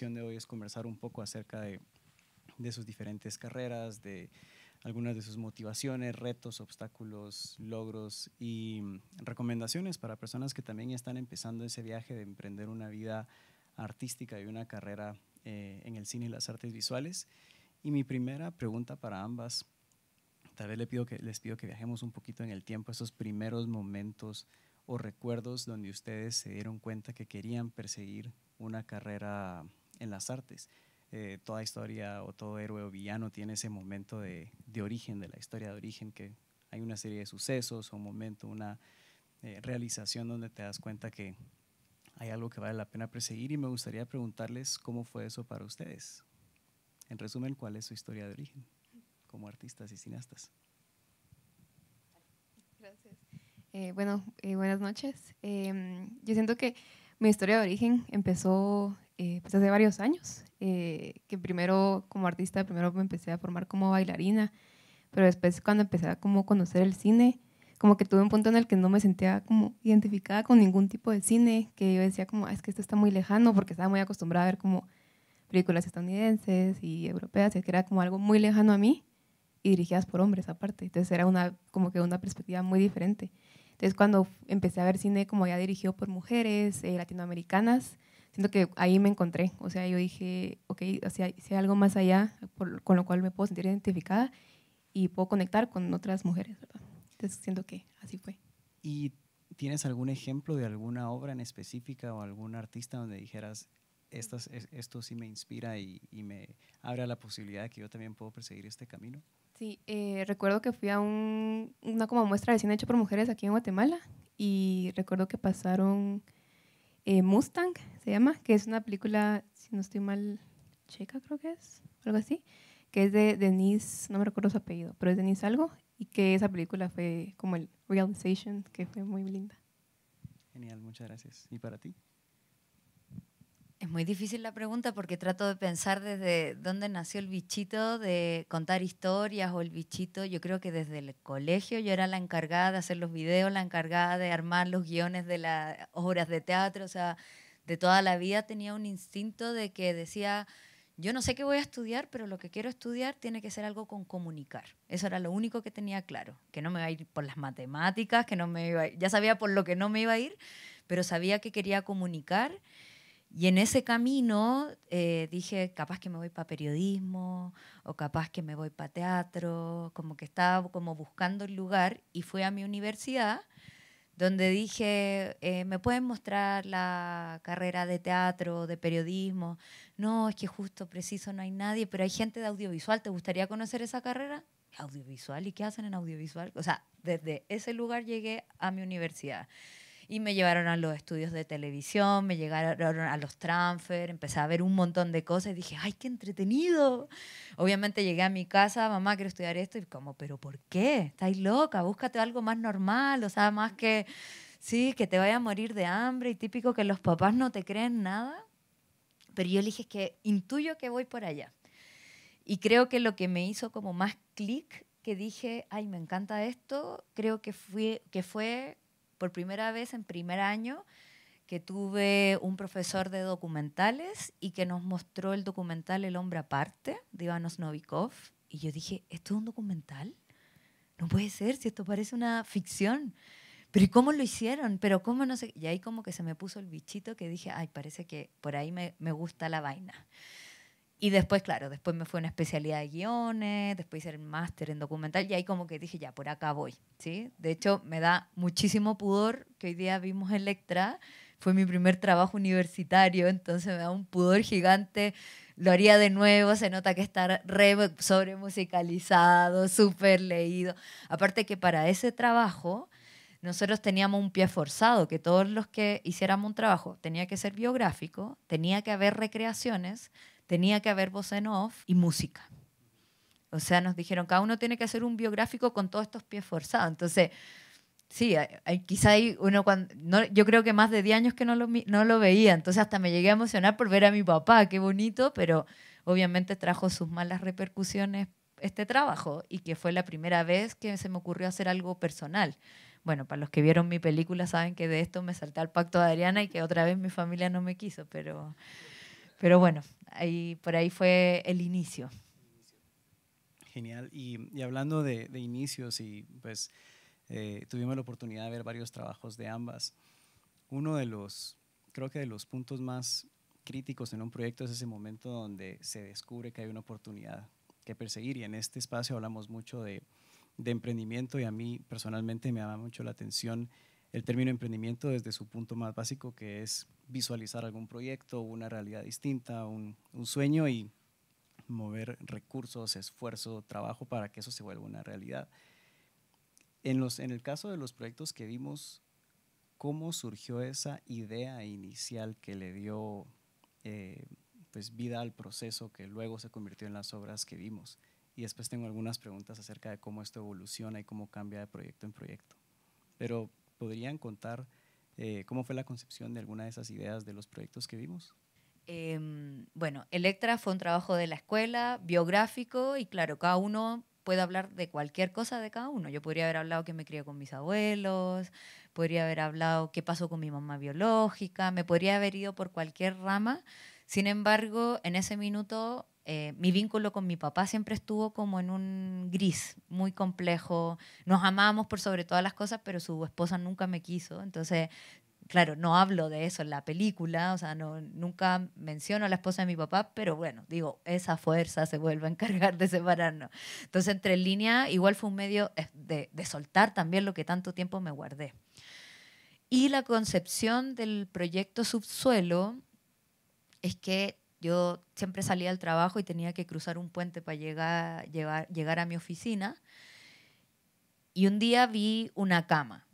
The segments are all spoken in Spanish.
de hoy es conversar un poco acerca de, sus diferentes carreras, de algunas de sus motivaciones, retos, obstáculos, logros y mm, recomendaciones para personas que también están empezando ese viaje de emprender una vida artística y una carrera eh, en el cine y las artes visuales. Y mi primera pregunta para ambas, tal vez les pido, que, les pido que viajemos un poquito en el tiempo, esos primeros momentos o recuerdos donde ustedes se dieron cuenta que querían perseguir una carrera en las artes. Eh, toda historia o todo héroe o villano tiene ese momento de, origen, de la historia de origen, que hay una serie de sucesos o un momento, una eh, realización donde te das cuenta que hay algo que vale la pena perseguir y me gustaría preguntarles cómo fue eso para ustedes. En resumen, ¿cuál es su historia de origen como artistas y cineastas? Gracias. Eh, bueno, buenas noches. Em, yo siento que mi historia de origen empezó eh, pues hace varios años, eh, que primero como artista, primero me empecé a formar como bailarina, pero después cuando empecé a como conocer el cine, como que tuve un punto en el que no me sentía como identificada con ningún tipo de cine, que yo decía como, ah, es que esto está muy lejano, porque estaba muy acostumbrada a ver como películas estadounidenses y europeas, que era como algo muy lejano a mí y dirigidas por hombres aparte. Entonces era una, como que una perspectiva muy diferente. Entonces cuando empecé a ver cine como ya dirigido por mujeres eh, latinoamericanas, siento que ahí me encontré. O sea, yo dije, ok, sea, si hay algo más allá con lo cual me puedo sentir identificada y puedo conectar con otras mujeres, ¿verdad? Entonces siento que así fue. ¿Y tienes algún ejemplo de alguna obra en específica o algún artista donde dijeras, esto sí me inspira y, me abre la posibilidad de que yo también puedo perseguir este camino? Sí, eh, recuerdo que fui a una como muestra de cine hecho por mujeres aquí en Guatemala y recuerdo que pasaron eh, Mustang se llama, que es una película, si no estoy mal, checa creo que es, algo así, que es de Denise, no me recuerdo su apellido, pero es Denise algo, y que esa película fue como el realization, que fue muy linda. Genial, muchas gracias. ¿Y para ti? Es muy difícil la pregunta porque trato de pensar desde dónde nació el bichito de contar historias o el bichito. Yo creo que desde el colegio yo era la encargada de hacer los videos, la encargada de armar los guiones de las obras de teatro. O sea, de toda la vida tenía un instinto de que decía, yo no sé qué voy a estudiar, pero lo que quiero estudiar tiene que ser algo con comunicar. Eso era lo único que tenía claro, que no me iba a ir por las matemáticas, que no me iba a ir. ya sabía por lo que no me iba a ir, pero sabía que quería comunicar. Y en ese camino eh, dije, capaz que me voy para periodismo o capaz que me voy para teatro, como que estaba como buscando el lugar y fui a mi universidad donde dije, eh, ¿me pueden mostrar la carrera de teatro, de periodismo? No, es que justo, preciso, no hay nadie, pero hay gente de audiovisual, ¿te gustaría conocer esa carrera? Audiovisual, ¿y qué hacen en audiovisual? O sea, desde ese lugar llegué a mi universidad. Y me llevaron a los estudios de televisión, me llegaron a los transfer, empecé a ver un montón de cosas y dije, ¡ay, qué entretenido! Obviamente llegué a mi casa, mamá, quiero estudiar esto. Y como, ¿pero por qué? ¿Estás loca, búscate algo más normal, o sea, más que, sí, que te vaya a morir de hambre y típico que los papás no te creen nada. Pero yo le dije, es que intuyo que voy por allá. Y creo que lo que me hizo como más clic, que dije, ay, me encanta esto, creo que, fui, que fue por primera vez en primer año que tuve un profesor de documentales y que nos mostró el documental El hombre aparte de Ivanos Novikov. Y yo dije, ¿esto es un documental? No puede ser, si esto parece una ficción. Pero ¿y cómo lo hicieron? Pero ¿cómo no sé? Y ahí como que se me puso el bichito que dije, ay, parece que por ahí me, me gusta la vaina. Y después, claro, después me fue una especialidad de guiones, después hice el máster en documental y ahí como que dije, ya, por acá voy, ¿sí? De hecho, me da muchísimo pudor que hoy día vimos Electra, fue mi primer trabajo universitario, entonces me da un pudor gigante, lo haría de nuevo, se nota que está re sobre musicalizado, súper leído. Aparte que para ese trabajo nosotros teníamos un pie forzado, que todos los que hiciéramos un trabajo tenía que ser biográfico, tenía que haber recreaciones, tenía que haber voz en off y música. O sea, nos dijeron, cada uno tiene que hacer un biográfico con todos estos pies forzados. Entonces, sí, quizá hay uno cuando, no, yo creo que más de 10 años que no lo, no lo veía, entonces hasta me llegué a emocionar por ver a mi papá, qué bonito, pero obviamente trajo sus malas repercusiones este trabajo y que fue la primera vez que se me ocurrió hacer algo personal. Bueno, para los que vieron mi película saben que de esto me salté al pacto de Adriana y que otra vez mi familia no me quiso, pero... Pero bueno, ahí, por ahí fue el inicio. Genial. Y, hablando de, inicios, y pues eh, tuvimos la oportunidad de ver varios trabajos de ambas. Uno de los, creo que de los puntos más críticos en un proyecto es ese momento donde se descubre que hay una oportunidad que perseguir. Y en este espacio hablamos mucho de, de emprendimiento y a mí personalmente me llama mucho la atención el término emprendimiento desde su punto más básico, que es visualizar algún proyecto, una realidad distinta, un, sueño y mover recursos, esfuerzo, trabajo para que eso se vuelva una realidad. En, los, en el caso de los proyectos que vimos, ¿cómo surgió esa idea inicial que le dio eh, pues vida al proceso que luego se convirtió en las obras que vimos? Y después tengo algunas preguntas acerca de cómo esto evoluciona y cómo cambia de proyecto en proyecto. Pero podrían contar eh, ¿Cómo fue la concepción de alguna de esas ideas de los proyectos que vimos? Em, bueno, Electra fue un trabajo de la escuela, biográfico, y claro, cada uno puede hablar de cualquier cosa de cada uno. Yo podría haber hablado que me crié con mis abuelos, podría haber hablado qué pasó con mi mamá biológica, me podría haber ido por cualquier rama. Sin embargo, en ese minuto eh, mi vínculo con mi papá siempre estuvo como en un gris muy complejo. Nos amábamos por sobre todas las cosas, pero su esposa nunca me quiso. Entonces, claro, no hablo de eso en la película, o sea, no, nunca menciono a la esposa de mi papá, pero bueno, digo, esa fuerza se vuelve a encargar de separarnos. Entonces, entre línea, igual fue un medio eh, de soltar también lo que tanto tiempo me guardé. Y la concepción del proyecto subsuelo es que yo siempre salía al trabajo y tenía que cruzar un puente para llegar, llegar a mi oficina. Y un día vi una cama.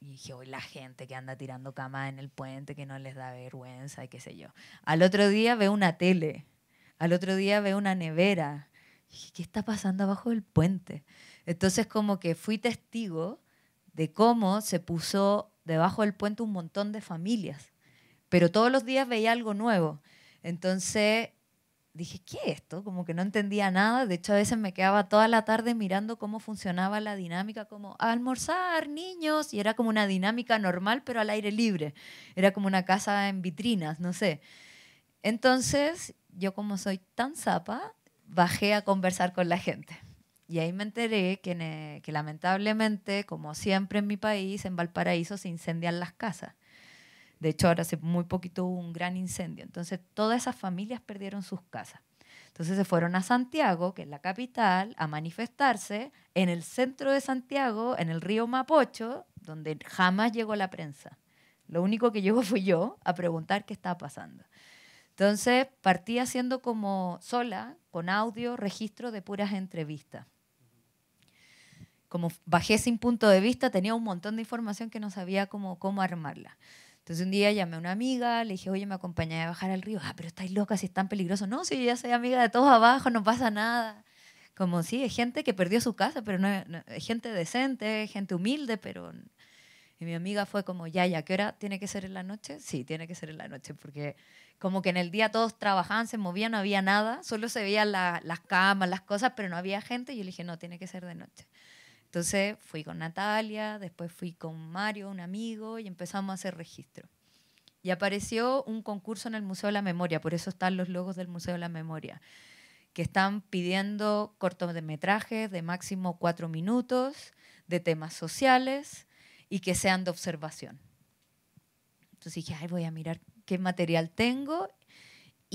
Y dije, hoy la gente que anda tirando cama en el puente, que no les da vergüenza, y qué sé yo. Al otro día veo una tele. Al otro día veo una nevera. dije, ¿qué está pasando abajo del puente? Entonces como que fui testigo de cómo se puso debajo del puente un montón de familias. Pero todos los días veía algo nuevo. Entonces dije, ¿qué es esto? Como que no entendía nada. De hecho, a veces me quedaba toda la tarde mirando cómo funcionaba la dinámica, como almorzar, niños, y era como una dinámica normal, pero al aire libre. Era como una casa en vitrinas, no sé. Entonces, yo como soy tan zapa, bajé a conversar con la gente. Y ahí me enteré que lamentablemente, como siempre en mi país, en Valparaíso se incendian las casas. De hecho, ahora hace muy poquito hubo un gran incendio. Entonces, todas esas familias perdieron sus casas. Entonces se fueron a Santiago, que es la capital, a manifestarse en el centro de Santiago, en el río Mapocho, donde jamás llegó la prensa. Lo único que llegó fui yo a preguntar qué estaba pasando. Entonces partí haciendo como sola, con audio, registro de puras entrevistas. Como bajé sin punto de vista, tenía un montón de información que no sabía cómo, cómo armarla. Entonces un día llamé a una amiga, le dije, oye, me acompañé a bajar al río. Ah, pero estáis locas, si es tan peligroso. No, sí, ya soy amiga de todos abajo, no pasa nada. Como sí, es gente que perdió su casa, pero no, es gente decente, gente humilde, pero... Y mi amiga fue como, ya, ya, ¿qué hora tiene que ser en la noche? Sí, tiene que ser en la noche, porque como que en el día todos trabajaban, se movían, no había nada, solo se veían las camas, las cosas, pero no había gente. Y yo le dije, no, tiene que ser de noche. Entonces fui con Natalia, después fui con Mario, un amigo, y empezamos a hacer registro. Y apareció un concurso en el Museo de la Memoria, por eso están los logos del Museo de la Memoria, que están pidiendo cortometrajes de máximo cuatro minutos, de temas sociales y que sean de observación. Entonces dije, ay, voy a mirar qué material tengo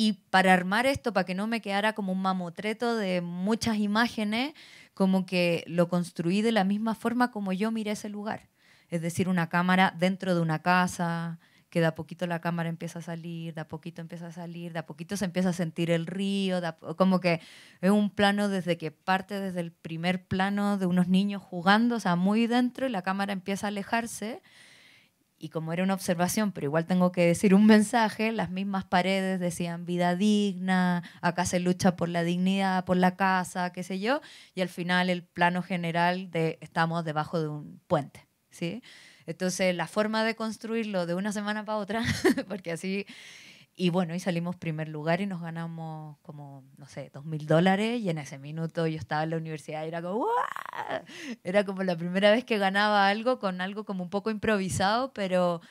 y para armar esto, para que no me quedara como un mamotreto de muchas imágenes, como que lo construí de la misma forma como yo miré ese lugar. Es decir, una cámara dentro de una casa, que de a poquito la cámara empieza a salir, de a poquito empieza a salir, de a poquito se empieza a sentir el río, como que es un plano desde que parte desde el primer plano de unos niños jugando, o sea, muy dentro y la cámara empieza a alejarse y como era una observación, pero igual tengo que decir un mensaje, las mismas paredes decían vida digna, acá se lucha por la dignidad, por la casa, qué sé yo, y al final el plano general de estamos debajo de un puente, ¿sí? Entonces, la forma de construirlo de una semana para otra, porque así y bueno, y salimos primer lugar y nos ganamos como, no sé, dos mil dólares. Y en ese minuto yo estaba en la universidad y era como, Era como la primera vez que ganaba algo con algo como un poco improvisado, pero,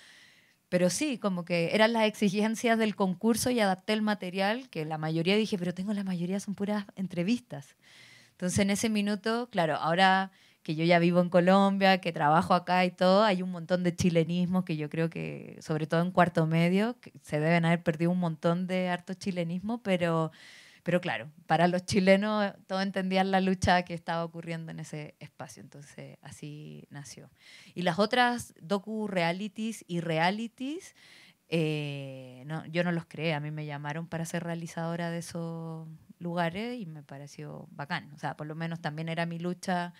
pero sí, como que eran las exigencias del concurso y adapté el material, que la mayoría dije, pero tengo la mayoría, son puras entrevistas. Entonces en ese minuto, claro, ahora que yo ya vivo en Colombia, que trabajo acá y todo, hay un montón de chilenismos que yo creo que, sobre todo en cuarto medio, se deben haber perdido un montón de harto chilenismo, pero pero claro, para los chilenos todos entendían la lucha que estaba ocurriendo en ese espacio, entonces así nació. Y las otras docu-realities y realities, eh, no, yo no los creé, a mí me llamaron para ser realizadora de esos lugares y me pareció bacán. O sea, por lo menos también era mi lucha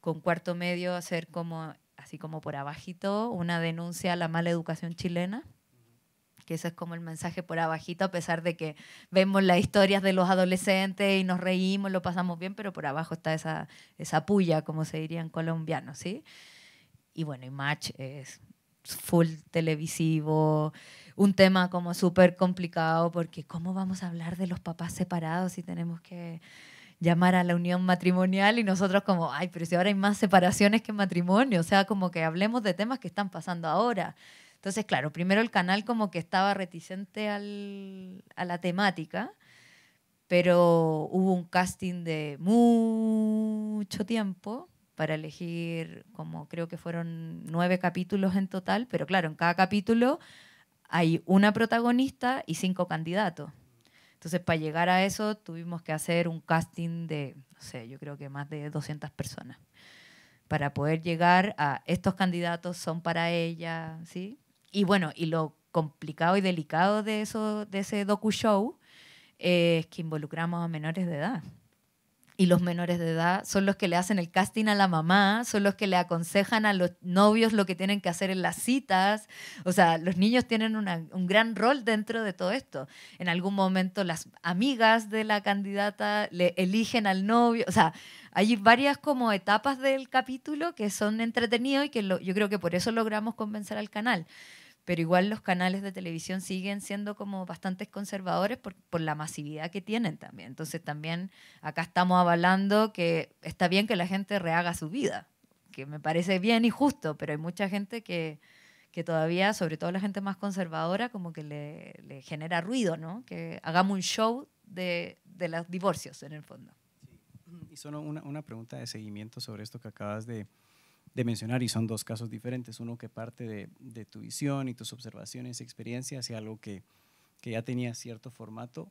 con cuarto medio hacer como, así como por abajito, una denuncia a la mala educación chilena que eso es como el mensaje por abajito, a pesar de que vemos las historias de los adolescentes y nos reímos, lo pasamos bien, pero por abajo está esa, esa puya, como se diría en colombiano, ¿sí? Y bueno, y Match es full televisivo, un tema como súper complicado, porque ¿cómo vamos a hablar de los papás separados si tenemos que llamar a la unión matrimonial y nosotros como, ay, pero si ahora hay más separaciones que matrimonio, o sea, como que hablemos de temas que están pasando ahora. Entonces, claro, primero el canal como que estaba reticente a la temática, pero hubo un casting de mucho tiempo para elegir, como creo que fueron nueve capítulos en total, pero claro, en cada capítulo hay una protagonista y cinco candidatos. Entonces, para llegar a eso, tuvimos que hacer un casting de, no sé, yo creo que más de 200 personas, para poder llegar a estos candidatos son para ella, ¿sí? Y bueno, y lo complicado y delicado de, eso, de ese docu-show eh, es que involucramos a menores de edad. Y los menores de edad son los que le hacen el casting a la mamá, son los que le aconsejan a los novios lo que tienen que hacer en las citas. O sea, los niños tienen un gran rol dentro de todo esto. En algún momento las amigas de la candidata le eligen al novio. O sea, hay varias como etapas del capítulo que son entretenidos y que yo creo que por eso logramos convencer al canal pero igual los canales de televisión siguen siendo como bastantes conservadores por, por, la masividad que tienen también. Entonces también acá estamos avalando que está bien que la gente rehaga su vida, que me parece bien y justo, pero hay mucha gente que, que todavía, sobre todo la gente más conservadora, como que le, genera ruido, ¿no? Que hagamos un show de, de los divorcios en el fondo. Y solo una, una pregunta de seguimiento sobre esto que acabas de, de mencionar y son dos casos diferentes, uno que parte de, tu visión y tus observaciones y experiencias y algo que, ya tenía cierto formato.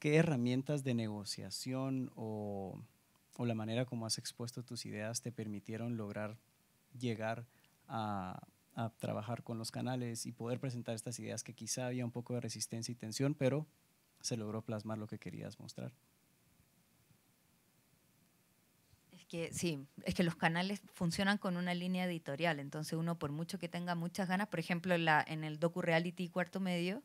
¿Qué herramientas de negociación o, la manera como has expuesto tus ideas te permitieron lograr llegar a trabajar con los canales y poder presentar estas ideas que quizá había un poco de resistencia y tensión, pero se logró plasmar lo que querías mostrar? que sí, es que los canales funcionan con una línea editorial, entonces uno por mucho que tenga muchas ganas, por ejemplo en, el docu reality cuarto medio,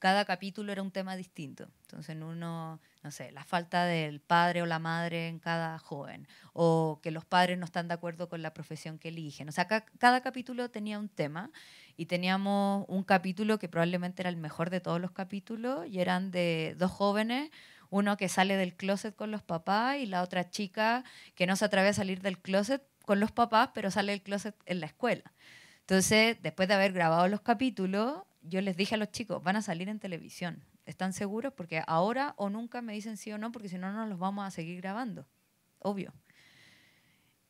cada capítulo era un tema distinto. Entonces, uno, no sé, la falta del padre o la madre en cada joven, o que los padres no están de acuerdo con la profesión que eligen. O sea, cada capítulo tenía un tema y teníamos un capítulo que probablemente era el mejor de todos los capítulos y eran de dos jóvenes uno que sale del closet con los papás y la otra chica que no se atreve a salir del closet con los papás, pero sale del closet en la escuela. Entonces, después de haber grabado los capítulos, yo les dije a los chicos, van a salir en televisión. ¿Están seguros? Porque ahora o nunca me dicen sí o no, porque si no, no los vamos a seguir grabando. Obvio.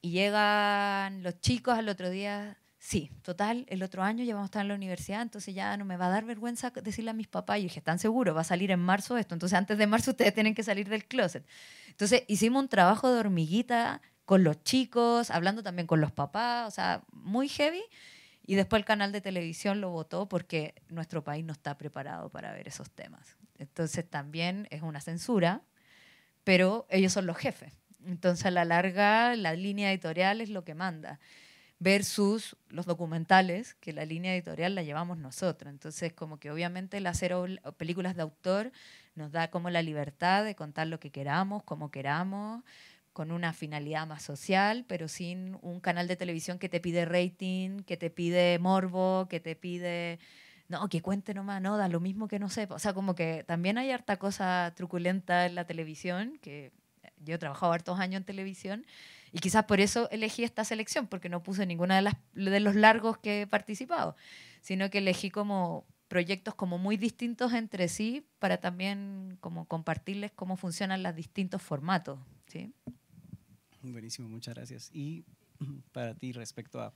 Y llegan los chicos al otro día, Sí, total, el otro año ya vamos a estar en la universidad, entonces ya no me va a dar vergüenza decirle a mis papás. Y dije, están seguros, va a salir en marzo esto, entonces antes de marzo ustedes tienen que salir del closet. Entonces hicimos un trabajo de hormiguita con los chicos, hablando también con los papás, o sea, muy heavy. Y después el canal de televisión lo votó porque nuestro país no está preparado para ver esos temas. Entonces también es una censura, pero ellos son los jefes. Entonces a la larga la línea editorial es lo que manda versus los documentales, que la línea editorial la llevamos nosotros. Entonces, como que obviamente el hacer películas de autor nos da como la libertad de contar lo que queramos, como queramos, con una finalidad más social, pero sin un canal de televisión que te pide rating, que te pide morbo, que te pide no, que cuente nomás, no, da lo mismo que no sepa. O sea, como que también hay harta cosa truculenta en la televisión, que yo he trabajado hartos años en televisión, y quizás por eso elegí esta selección, porque no puse ninguna de, las, de los largos que he participado, sino que elegí como proyectos como muy distintos entre sí para también como compartirles cómo funcionan los distintos formatos. ¿sí? Buenísimo, muchas gracias. Y para ti respecto a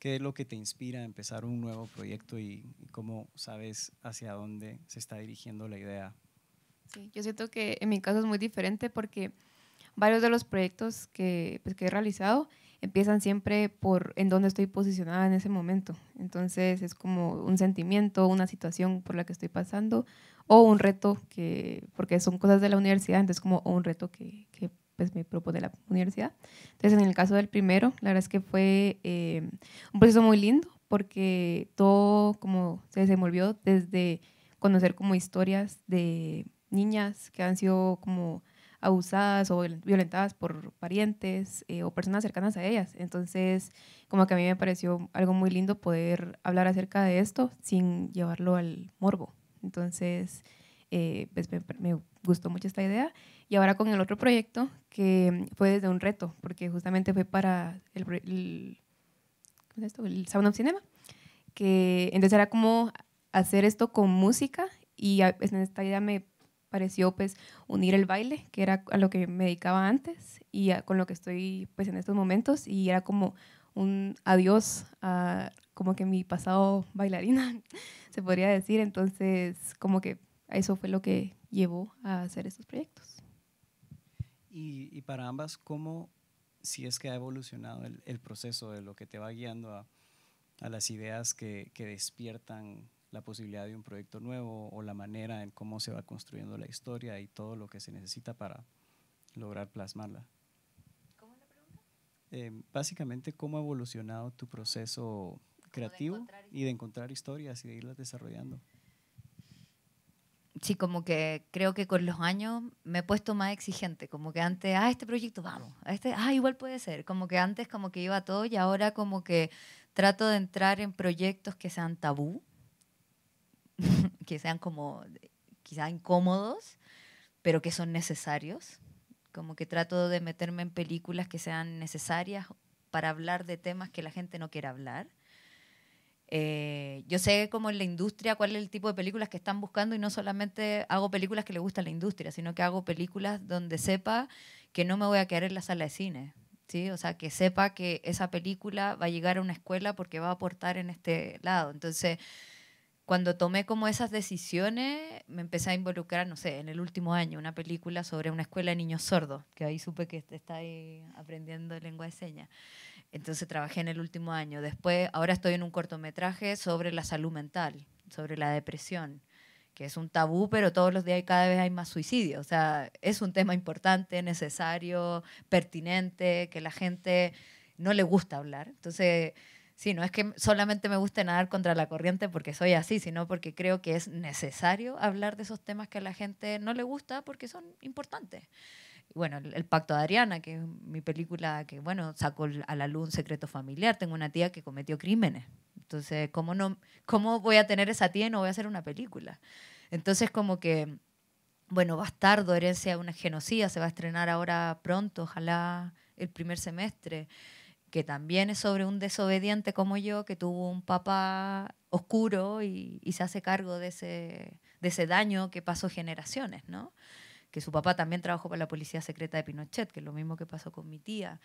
qué es lo que te inspira a empezar un nuevo proyecto y, y cómo sabes hacia dónde se está dirigiendo la idea. Sí, yo siento que en mi caso es muy diferente porque varios de los proyectos pues, que, he realizado empiezan siempre por en dónde estoy posicionada en ese momento. Entonces es como un sentimiento, una situación por la que estoy pasando o un reto que, porque son cosas de la universidad, entonces como un reto que, que pues, me propone la universidad. Entonces en el caso del primero, la verdad es que fue eh, un proceso muy lindo porque todo como se desenvolvió desde conocer como historias de niñas que han sido como abusadas o violentadas por parientes eh, o personas cercanas a ellas. Entonces, como que a mí me pareció algo muy lindo poder hablar acerca de esto sin llevarlo al morbo. Entonces, eh, pues me, gustó mucho esta idea. Y ahora con el otro proyecto, que fue desde un reto, porque justamente fue para el, ¿cómo es esto? el Sound of Cinema, que entonces era como hacer esto con música y en esta idea me pareció pues unir el baile, que era a lo que me dedicaba antes y con lo que estoy pues en estos momentos y era como un adiós a como que mi pasado bailarina, se podría decir, entonces como que eso fue lo que llevó a hacer estos proyectos. Y, para ambas, ¿cómo si es que ha evolucionado el, el, proceso de lo que te va guiando a, a las ideas que, que despiertan la posibilidad de un proyecto nuevo o la manera en cómo se va construyendo la historia y todo lo que se necesita para lograr plasmarla. ¿Cómo la pregunta? Eh, básicamente, ¿cómo ha evolucionado tu proceso creativo y de encontrar historias y de irlas desarrollando? sí, como que creo que con los años me he puesto más exigente, como que antes, ah, este proyecto, vamos, a este, ah, igual puede ser, como que antes como que iba todo y ahora como que trato de entrar en proyectos que sean tabú, que sean como quizá incómodos, pero que son necesarios. Como que trato de meterme en películas que sean necesarias para hablar de temas que la gente no quiere hablar. Eh, yo sé como en la industria cuál es el tipo de películas que están buscando y no solamente hago películas que le gusta a la industria, sino que hago películas donde sepa que no me voy a quedar en la sala de cine. ¿sí? O sea, que sepa que esa película va a llegar a una escuela porque va a aportar en este lado. Entonces, cuando tomé como esas decisiones, me empecé a involucrar, no sé, en el último año, una película sobre una escuela de niños sordos, que ahí supe que está ahí aprendiendo lengua de señas. Entonces trabajé en el último año. Después, ahora estoy en un cortometraje sobre la salud mental, sobre la depresión, que es un tabú, pero todos los días y cada vez hay más suicidios. O sea, es un tema importante, necesario, pertinente, que la gente no le gusta hablar. Entonces Sí, no es que solamente me guste nadar contra la corriente porque soy así, sino porque creo que es necesario hablar de esos temas que a la gente no le gusta porque son importantes. Bueno, el, Pacto de Ariana, que es mi película que, bueno, sacó a la luz un secreto familiar. Tengo una tía que cometió crímenes. Entonces, ¿cómo, no, cómo voy a tener esa tía y no voy a hacer una película? Entonces, como que, bueno, Bastardo, Herencia de una Genocida, se va a estrenar ahora pronto, ojalá el primer semestre que también es sobre un desobediente como yo, que tuvo un papá oscuro y, se hace cargo de ese, daño que pasó generaciones, ¿no? Que su papá también trabajó para la policía secreta de Pinochet, que es lo mismo que pasó con mi tía.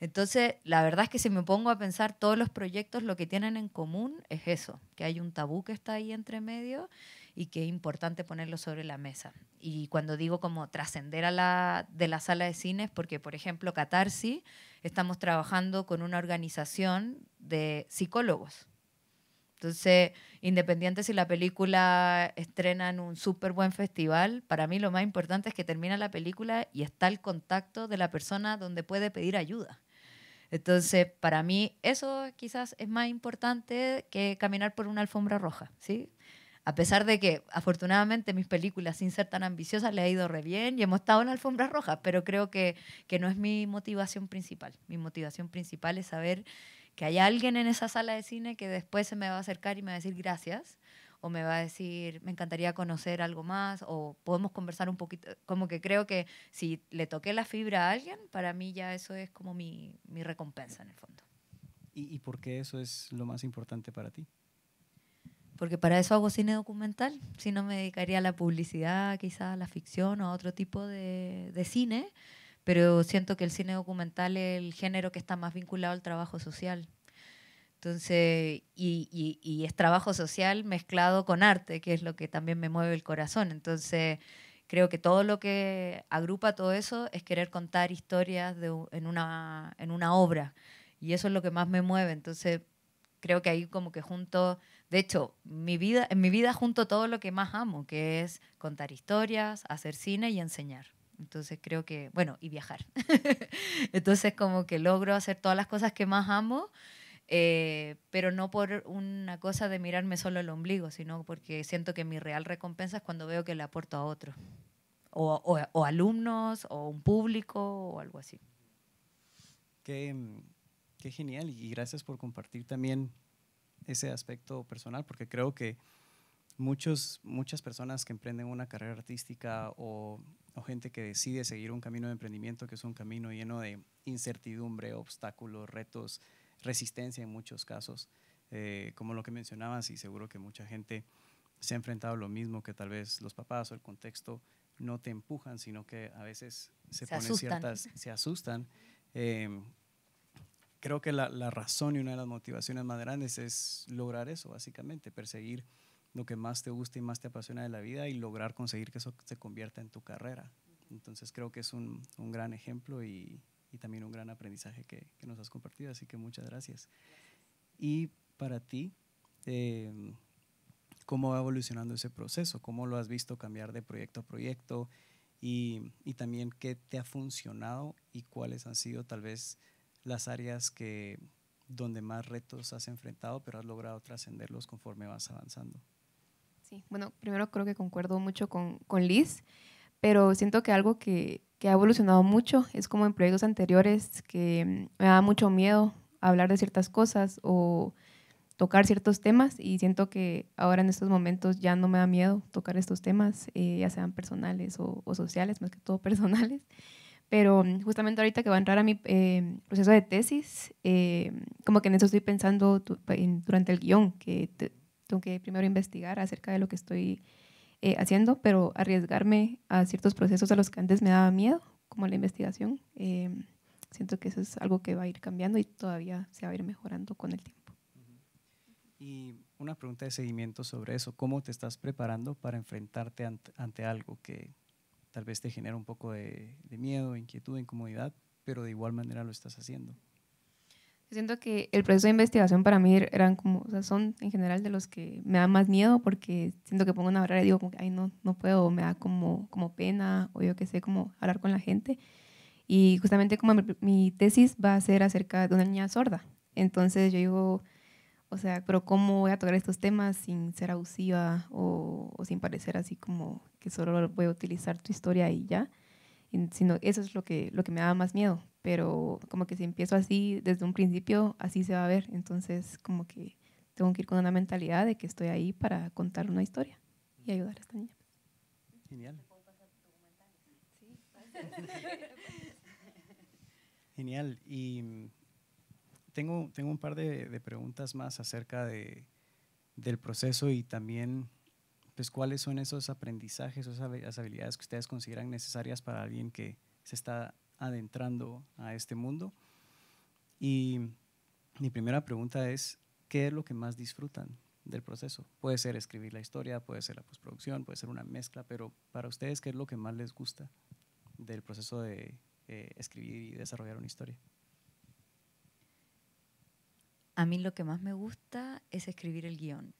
Entonces, la verdad es que si me pongo a pensar todos los proyectos, lo que tienen en común es eso, que hay un tabú que está ahí entre medio y que es importante ponerlo sobre la mesa. Y cuando digo como trascender a la, de la sala de cines, porque por ejemplo Catarsi, estamos trabajando con una organización de psicólogos. Entonces, independiente si la película estrena en un súper buen festival, para mí lo más importante es que termina la película y está el contacto de la persona donde puede pedir ayuda. Entonces, para mí eso quizás es más importante que caminar por una alfombra roja, ¿sí? a pesar de que afortunadamente mis películas, sin ser tan ambiciosas, le ha ido re bien y hemos estado en alfombras rojas, pero creo que, que no es mi motivación principal. Mi motivación principal es saber que hay alguien en esa sala de cine que después se me va a acercar y me va a decir gracias o me va a decir, me encantaría conocer algo más, o podemos conversar un poquito. Como que creo que si le toqué la fibra a alguien, para mí ya eso es como mi, recompensa en el fondo. ¿Y, ¿Y por qué eso es lo más importante para ti? porque para eso hago cine documental, si no me dedicaría a la publicidad, quizás a la ficción o a otro tipo de, cine, pero siento que el cine documental es el género que está más vinculado al trabajo social. Entonces, y, es trabajo social mezclado con arte, que es lo que también me mueve el corazón. Entonces, creo que todo lo que agrupa todo eso es querer contar historias de, en, una, en una obra. Y eso es lo que más me mueve. Entonces, creo que ahí como que junto de hecho, mi vida, en mi vida junto todo lo que más amo, que es contar historias, hacer cine y enseñar. Entonces creo que, bueno, y viajar. Entonces como que logro hacer todas las cosas que más amo, eh, pero no por una cosa de mirarme solo el ombligo, sino porque siento que mi real recompensa es cuando veo que le aporto a otro, o, alumnos, o un público, o algo así. qué mm, genial y gracias por compartir también ese aspecto personal, porque creo que muchos, muchas personas que emprenden una carrera artística o, gente que decide seguir un camino de emprendimiento, que es un camino lleno de incertidumbre, obstáculos, retos, resistencia en muchos casos, eh, como lo que mencionabas, y seguro que mucha gente se ha enfrentado a lo mismo que tal vez los papás o el contexto no te empujan, sino que a veces se, ponen asustan. ciertas, se asustan. Eh, creo que la, razón y una de las motivaciones más grandes es lograr eso, básicamente, perseguir lo que más te gusta y más te apasiona de la vida y lograr conseguir que eso se convierta en tu carrera. Entonces creo que es un, un gran ejemplo y, y, también un gran aprendizaje que, que, nos has compartido, así que muchas gracias. Y para ti, em, ¿cómo va evolucionando ese proceso? ¿Cómo lo has visto cambiar de proyecto a proyecto? Y, y también qué te ha funcionado y cuáles han sido tal vez las áreas que, donde más retos has enfrentado, pero has logrado trascenderlos conforme vas avanzando. Sí, bueno, primero creo que concuerdo mucho con, con Liz, pero siento que algo que, ha evolucionado mucho es como en proyectos anteriores que mm, me da mucho miedo hablar de ciertas cosas o tocar ciertos temas y siento que ahora en estos momentos ya no me da miedo tocar estos temas, eh, ya sean personales o, sociales, más que todo personales. Pero mm, justamente ahorita que va a entrar a mi em, proceso de tesis, em, como que en eso estoy pensando durante el guión, que tengo que primero investigar acerca de lo que estoy eh, haciendo, pero arriesgarme a ciertos procesos a los que antes me daba miedo, como la investigación. Em, siento que eso es algo que va a ir cambiando y todavía se va a ir mejorando con el tiempo. Y una pregunta de seguimiento sobre eso, ¿cómo te estás preparando para enfrentarte ante algo que, tal vez te genera un poco de, miedo, inquietud, incomodidad, pero de igual manera lo estás haciendo. siento que el proceso de investigación para mí er, eran como, o sea, son en general de los que me da más miedo porque siento que pongo una barrera y digo, ay, no, no puedo, me da como, como pena, o yo qué sé, como hablar con la gente. Y justamente como mi, mi, tesis va a ser acerca de una niña sorda. Entonces yo digo, o sea, pero ¿cómo voy a tocar estos temas sin ser abusiva o, sin parecer así como que solo voy a utilizar tu historia y ya? sino eso es lo que, lo que me daba más miedo, pero como que si empiezo así desde un principio, así se va a ver. Entonces, como que tengo que ir con una mentalidad de que estoy ahí para contar una historia y ayudar a esta niña. Genial. Genial. Y tengo, tengo un par de, preguntas más acerca de, del proceso y también pues cuáles son esos aprendizajes, esas habilidades que ustedes consideran necesarias para alguien que se está adentrando a este mundo. Y mi primera pregunta es, ¿qué es lo que más disfrutan del proceso? Puede ser escribir la historia, puede ser la postproducción, puede ser una mezcla, pero para ustedes, ¿qué es lo que más les gusta del proceso de eh, escribir y desarrollar una historia? A mí lo que más me gusta es escribir el guión,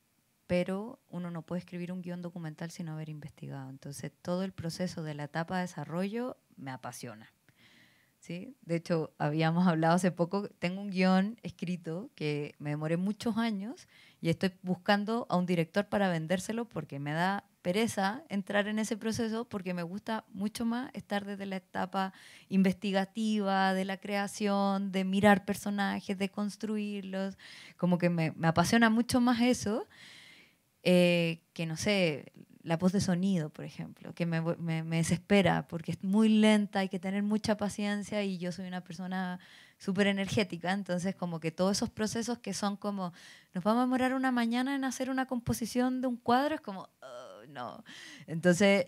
pero uno no puede escribir un guión documental sin haber investigado. Entonces, todo el proceso de la etapa de desarrollo me apasiona. ¿sí? De hecho, habíamos hablado hace poco, tengo un guión escrito que me demoré muchos años y estoy buscando a un director para vendérselo porque me da pereza entrar en ese proceso porque me gusta mucho más estar desde la etapa investigativa, de la creación, de mirar personajes, de construirlos, como que me, apasiona mucho más eso eh, que, no sé, la voz de sonido, por ejemplo, que me, me, desespera porque es muy lenta, hay que tener mucha paciencia y yo soy una persona súper energética, entonces como que todos esos procesos que son como, nos vamos a demorar una mañana en hacer una composición de un cuadro, es como no. Entonces,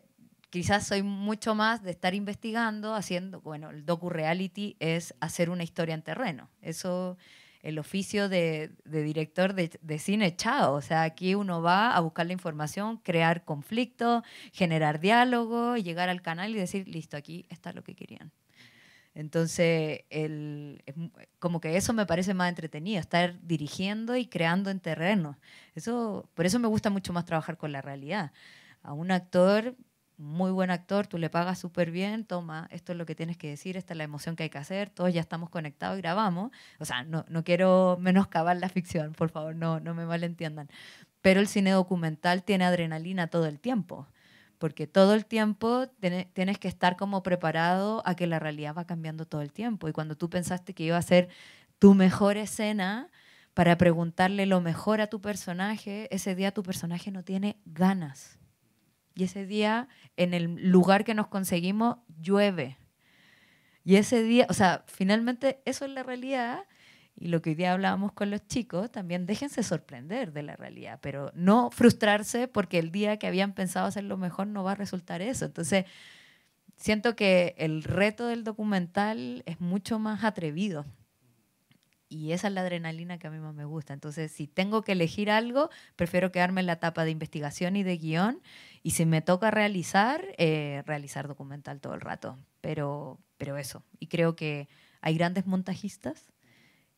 quizás soy mucho más de estar investigando, haciendo, bueno, el docu-reality es hacer una historia en terreno. Eso, el oficio de, director de, de, cine, chao. O sea, aquí uno va a buscar la información, crear conflicto, generar diálogo, llegar al canal y decir, listo, aquí está lo que querían. Entonces, como que eso me parece más entretenido, estar dirigiendo y creando en terreno. Eso, por eso me gusta mucho más trabajar con la realidad. A un actor, muy buen actor, tú le pagas súper bien, toma, esto es lo que tienes que decir, esta es la emoción que hay que hacer, todos ya estamos conectados y grabamos. O sea, no, quiero menoscabar la ficción, por favor, no, no me malentiendan. Pero el cine documental tiene adrenalina todo el tiempo porque todo el tiempo tienes que estar como preparado a que la realidad va cambiando todo el tiempo. Y cuando tú pensaste que iba a ser tu mejor escena para preguntarle lo mejor a tu personaje, ese día tu personaje no tiene ganas. Y ese día, en el lugar que nos conseguimos, llueve. Y ese día, o sea, finalmente eso es la realidad y lo que hoy día hablábamos con los chicos, también déjense sorprender de la realidad, pero no frustrarse porque el día que habían pensado hacer lo mejor no va a resultar eso. Entonces, siento que el reto del documental es mucho más atrevido y esa es la adrenalina que a mí más me gusta. Entonces, si tengo que elegir algo, prefiero quedarme en la etapa de investigación y de guión. Y si me toca realizar, eh, realizar documental todo el rato. Pero, pero eso. Y creo que hay grandes montajistas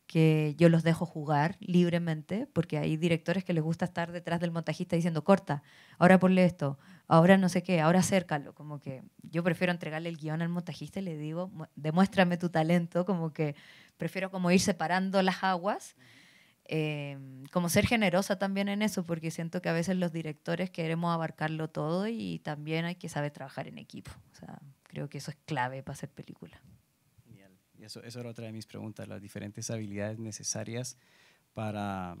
que yo los dejo jugar libremente, porque hay directores que les gusta estar detrás del montajista diciendo, corta, ahora ponle esto, ahora no sé qué, ahora acércalo. Como que yo prefiero entregarle el guión al montajista y le digo, demuéstrame tu talento, como que prefiero como ir separando las aguas, em, como ser generosa también en eso, porque siento que a veces los directores queremos abarcarlo todo y también hay que saber trabajar en equipo. creo que eso es clave para hacer película. Y eso, eso era otra de mis preguntas, las diferentes habilidades necesarias para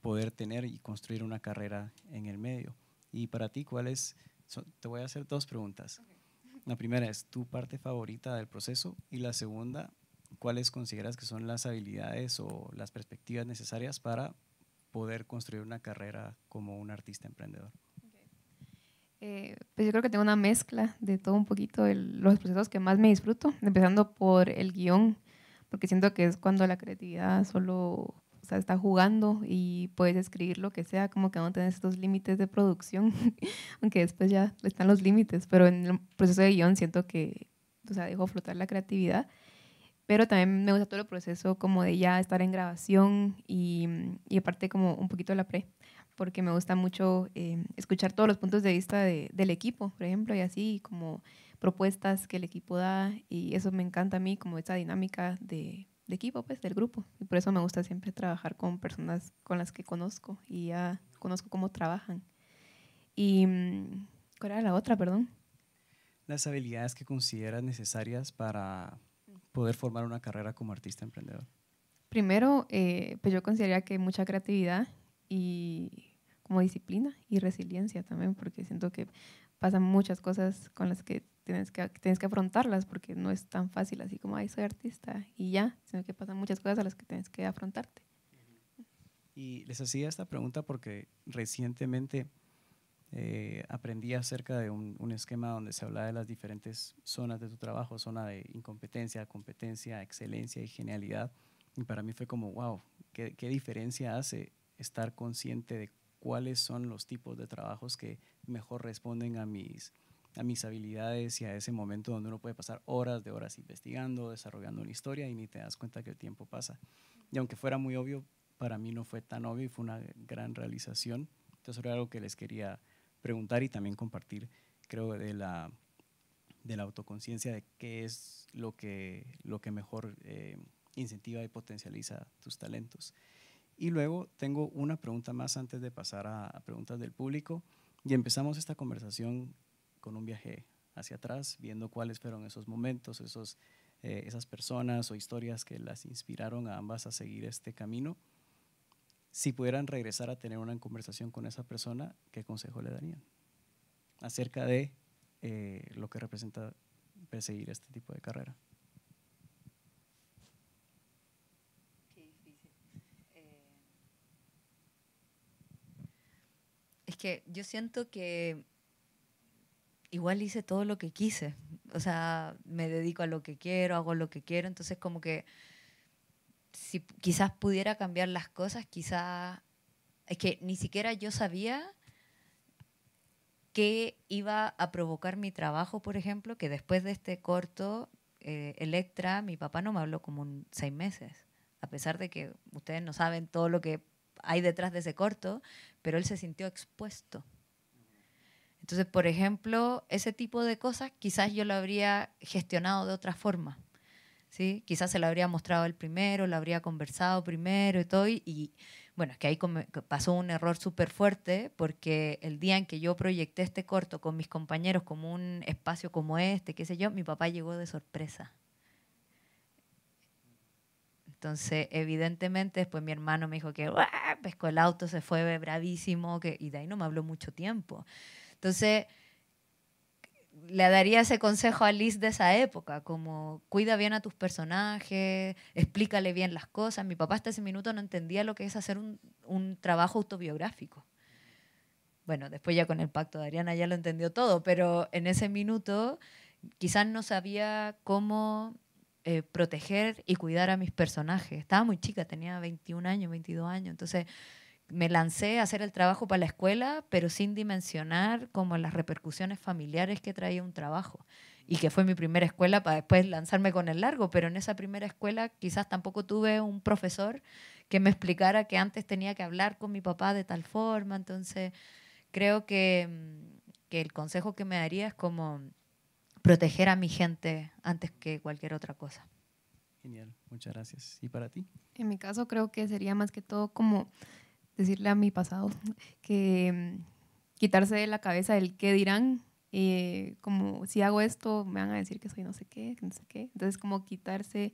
poder tener y construir una carrera en el medio. Y para ti, ¿cuáles? te voy a hacer dos preguntas. La primera es tu parte favorita del proceso y la segunda, ¿cuáles consideras que son las habilidades o las perspectivas necesarias para poder construir una carrera como un artista emprendedor? Eh, pues yo creo que tengo una mezcla de todo un poquito, de los procesos que más me disfruto, empezando por el guión, porque siento que es cuando la creatividad solo está jugando y puedes escribir lo que sea, como que no tenés estos límites de producción, aunque después ya están los límites, pero en el proceso de guión siento que, o sea, dejo flotar la creatividad, pero también me gusta todo el proceso como de ya estar en grabación y, y aparte como un poquito la pre porque me gusta mucho eh, escuchar todos los puntos de vista de, del equipo, por ejemplo, y así como propuestas que el equipo da, y eso me encanta a mí, como esa dinámica de, de equipo, pues del grupo, y por eso me gusta siempre trabajar con personas con las que conozco y ya conozco cómo trabajan. ¿Y mm, cuál era la otra, perdón? Las habilidades que consideras necesarias para poder formar una carrera como artista emprendedor. Primero, eh, pues yo consideraría que mucha creatividad y como disciplina y resiliencia también, porque siento que pasan muchas cosas con las que tienes que, tienes que afrontarlas, porque no es tan fácil así como, ay, soy artista y ya, sino que pasan muchas cosas a las que tienes que afrontarte. Y les hacía esta pregunta porque recientemente eh, aprendí acerca de un, esquema donde se hablaba de las diferentes zonas de tu trabajo, zona de incompetencia, competencia, excelencia y genialidad. Y para mí fue como, wow, qué, qué diferencia hace estar consciente de cuáles son los tipos de trabajos que mejor responden a mis, habilidades y a ese momento donde uno puede pasar horas de horas investigando, desarrollando una historia y ni te das cuenta que el tiempo pasa. Y aunque fuera muy obvio, para mí no fue tan obvio fue una gran realización. Entonces era algo que les quería preguntar y también compartir, creo, de la, autoconciencia de qué es lo que, lo que mejor eh, incentiva y potencializa tus talentos. Y luego tengo una pregunta más antes de pasar a, preguntas del público. Y empezamos esta conversación con un viaje hacia atrás, viendo cuáles fueron esos momentos, esos, eh, esas personas o historias que las inspiraron a ambas a seguir este camino. Si pudieran regresar a tener una conversación con esa persona, ¿qué consejo le darían acerca de eh, lo que representa perseguir este tipo de carrera? Es que yo siento que igual hice todo lo que quise. O sea, me dedico a lo que quiero, hago lo que quiero. Entonces, como que si quizás pudiera cambiar las cosas, quizás. Es que ni siquiera yo sabía qué iba a provocar mi trabajo, por ejemplo, que después de este corto, eh, Electra, mi papá no me habló como un seis meses. A pesar de que ustedes no saben todo lo que hay detrás de ese corto, pero él se sintió expuesto. Entonces, por ejemplo, ese tipo de cosas quizás yo lo habría gestionado de otra forma. ¿sí? Quizás se lo habría mostrado el primero, lo habría conversado primero y todo. Y, bueno, es que ahí pasó un error súper fuerte porque el día en que yo proyecté este corto con mis compañeros como un espacio como este, qué sé yo, mi papá llegó de sorpresa. Entonces, evidentemente, después mi hermano me dijo que pescó el auto, se fue bravísimo, que, y de ahí no me habló mucho tiempo. Entonces, le daría ese consejo a Liz de esa época, como cuida bien a tus personajes, explícale bien las cosas. Mi papá hasta ese minuto no entendía lo que es hacer un, un trabajo autobiográfico. Bueno, después ya con el pacto de Ariana ya lo entendió todo, pero en ese minuto quizás no sabía cómo eh, proteger y cuidar a mis personajes. Estaba muy chica, tenía 21 años, 22 años, entonces me lancé a hacer el trabajo para la escuela, pero sin dimensionar como las repercusiones familiares que traía un trabajo. Y que fue mi primera escuela para después lanzarme con el largo, pero en esa primera escuela quizás tampoco tuve un profesor que me explicara que antes tenía que hablar con mi papá de tal forma. Entonces, creo que mm, el consejo que me daría es como proteger a mi gente antes que cualquier otra cosa. Genial, muchas gracias. ¿Y para ti? En mi caso creo que sería más que todo como decirle a mi pasado que mm, quitarse de la cabeza el qué dirán, como si hago esto me van a decir que soy no sé qué, no sé qué. Entonces como quitarse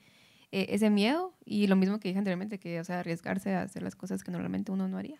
eh, ese miedo y lo mismo que dije anteriormente, que o sea, arriesgarse a hacer las cosas que normalmente uno no haría.